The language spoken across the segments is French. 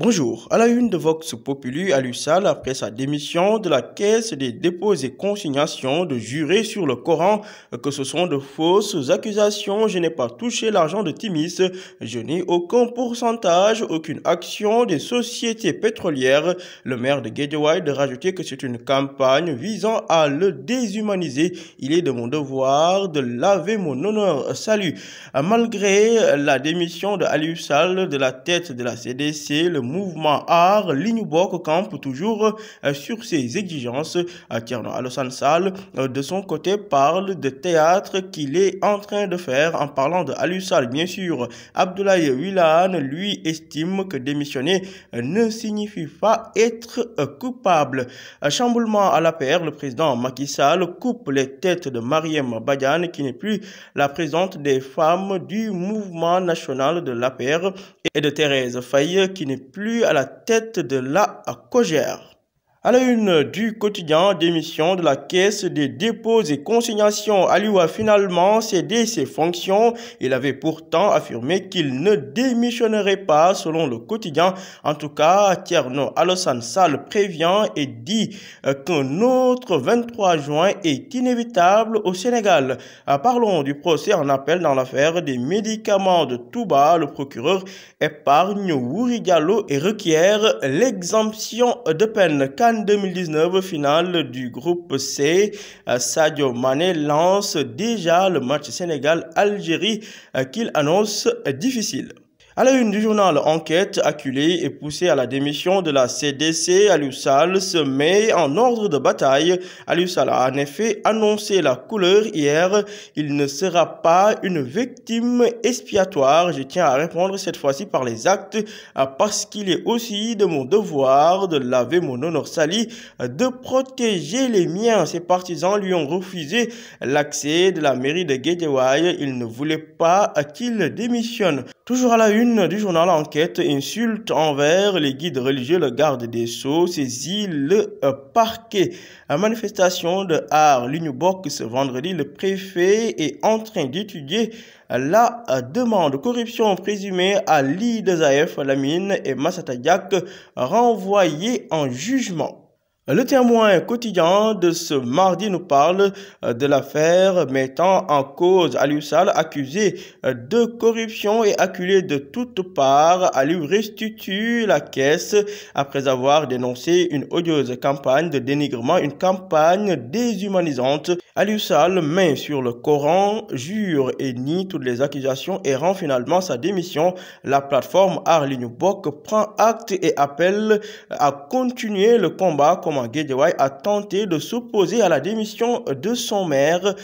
Bonjour. À la une de Vox Populi, Lussal, après sa démission de la Caisse des dépôts et consignations, de jurer sur le Coran que ce sont de fausses accusations. Je n'ai pas touché l'argent de Timis. Je n'ai aucun pourcentage, aucune action des sociétés pétrolières. Le maire de Guédiouaï de rajouter que c'est une campagne visant à le déshumaniser. Il est de mon devoir de laver mon honneur. Salut. Malgré la démission de Alussal de la tête de la CDC, le mouvement art l'Inubok campe toujours euh, sur ses exigences. Euh, Tierno Alosan Sal euh, de son côté, parle de théâtre qu'il est en train de faire en parlant de Alussal, bien sûr. Abdoulaye Wilan, lui, estime que démissionner ne signifie pas être coupable. Chamboulement à la paire, le président Macky Sall coupe les têtes de Mariam Badian, qui n'est plus la présidente des femmes du mouvement national de la paire, et de Thérèse Faye, qui n'est plus à la tête de la Cogère. À la une du quotidien, démission de la Caisse des dépôts et consignations, Aliou a finalement cédé ses fonctions. Il avait pourtant affirmé qu'il ne démissionnerait pas, selon le quotidien. En tout cas, Tierno Alassane Sall prévient et dit euh, qu'un autre 23 juin est inévitable au Sénégal. Euh, parlons du procès en appel dans l'affaire des médicaments de Touba. Le procureur épargne Wouri et requiert l'exemption de peine 2019 finale du groupe C. Sadio Mané lance déjà le match Sénégal-Algérie euh, qu'il annonce difficile. À la une du journal Enquête, acculé et poussé à la démission de la CDC, Alusal se met en ordre de bataille. Alusal a en effet annoncé la couleur hier. Il ne sera pas une victime expiatoire. Je tiens à répondre cette fois-ci par les actes ah, parce qu'il est aussi de mon devoir de laver mon honneur sali, ah, de protéger les miens. Ses partisans lui ont refusé l'accès de la mairie de Gateway. Il ne voulait pas qu'il démissionne. Toujours à la une une du journal Enquête, insulte envers les guides religieux, le garde des Sceaux saisit le euh, parquet. À manifestation de Art l'Union ce vendredi, le préfet est en train d'étudier la euh, demande corruption présumée à l'IDZAF, Lamine et Massatayak renvoyée en jugement. Le témoin quotidien de ce mardi nous parle euh, de l'affaire mettant en cause Aliou Sall accusé euh, de corruption et acculé de toutes parts. Aliou restitue la caisse après avoir dénoncé une odieuse campagne de dénigrement, une campagne déshumanisante. Aliou Sall, main sur le Coran, jure et nie toutes les accusations et rend finalement sa démission. La plateforme Arlene Bock prend acte et appelle à continuer le combat département a tenté de s'opposer à la démission de son maire.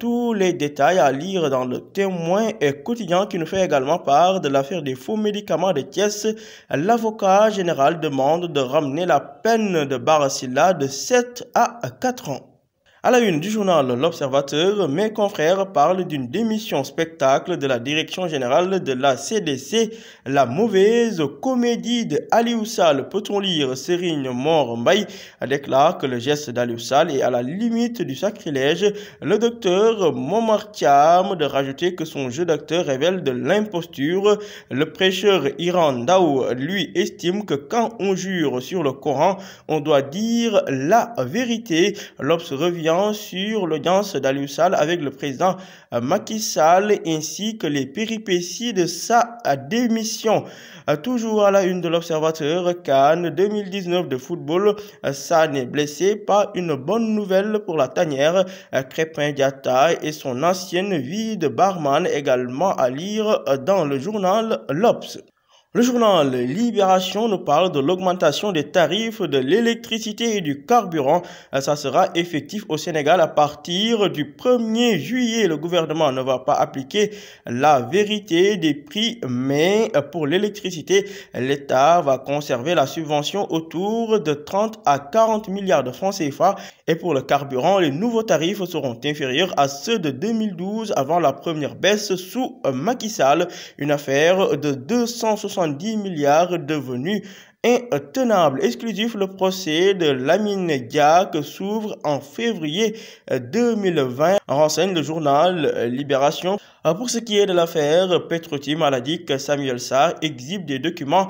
tous les détails à lire dans le témoin quotidien qui nous fait également part de l'affaire des faux médicaments de Thiès. L'avocat général demande de ramener la peine de Barassila de 7 à 4 ans. À la une du journal L'Observateur, mes confrères parlent d'une démission spectacle de la direction générale de la CDC. La mauvaise comédie de Ali peut-on lire Serigne Mor Mbaye, déclare que le geste d'Ali Oussal est à la limite du sacrilège. Le docteur Momar de rajouter que son jeu d'acteur révèle de l'imposture. Le prêcheur Iran Dao, lui, estime que quand on jure sur le Coran, on doit dire la vérité. L'Obs revient sur l'audience d'Aliou Sall avec le président euh, Macky Sall ainsi que les péripéties de sa euh, démission. Euh, toujours à la une de l'Observateur, Cannes 2019 de football, ça n'est blessé, pas une bonne nouvelle pour la tanière. Crépin Diata et son ancienne vie de barman également à lire dans le journal L'Obs. Le journal Libération nous parle de l'augmentation des tarifs de l'électricité et du carburant. Ça sera effectif au Sénégal à partir du 1er juillet. Le gouvernement ne va pas appliquer la vérité des prix, mais pour l'électricité, l'État va conserver la subvention autour de 30 à 40 milliards de francs CFA. Et pour le carburant, les nouveaux tarifs seront inférieurs à ceux de 2012 avant la première baisse sous Macky Sall, une affaire de 260 10 milliards devenus intenables. Exclusif, le procès de Lamine Diak s'ouvre en février 2020, euh, renseigne le journal euh, Libération. Euh, pour ce qui est de l'affaire Petroti maladique que Samuel Sarr exhibe des documents,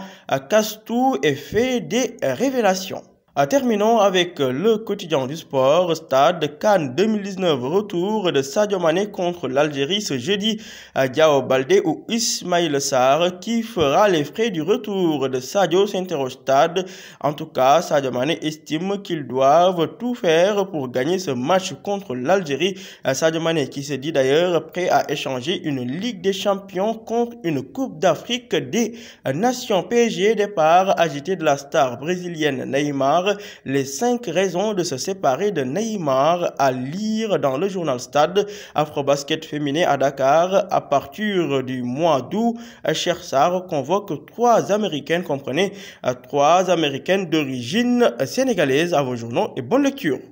casse tout et fait des révélations. Euh, terminons avec euh, le quotidien du sport, Stade Cannes 2019, retour de Sadio Mané contre l'Algérie ce jeudi à euh, Diao Baldé ou Ismail Sarr qui fera les frais du retour de Sadio s'interroge Stade. En tout cas, Sadio Mané estime qu'ils doivent tout faire pour gagner ce match contre l'Algérie. Sadio Mané qui se dit d'ailleurs prêt à échanger une Ligue des Champions contre une Coupe d'Afrique des Nations PSG départ agité de la star brésilienne Neymar les cinq raisons de se séparer de Neymar à lire dans le journal Stade Afrobasket féminin à Dakar à partir du mois d'août. Chersar convoque trois Américaines, comprenez, trois Américaines d'origine sénégalaise à vos journaux et bonne lecture.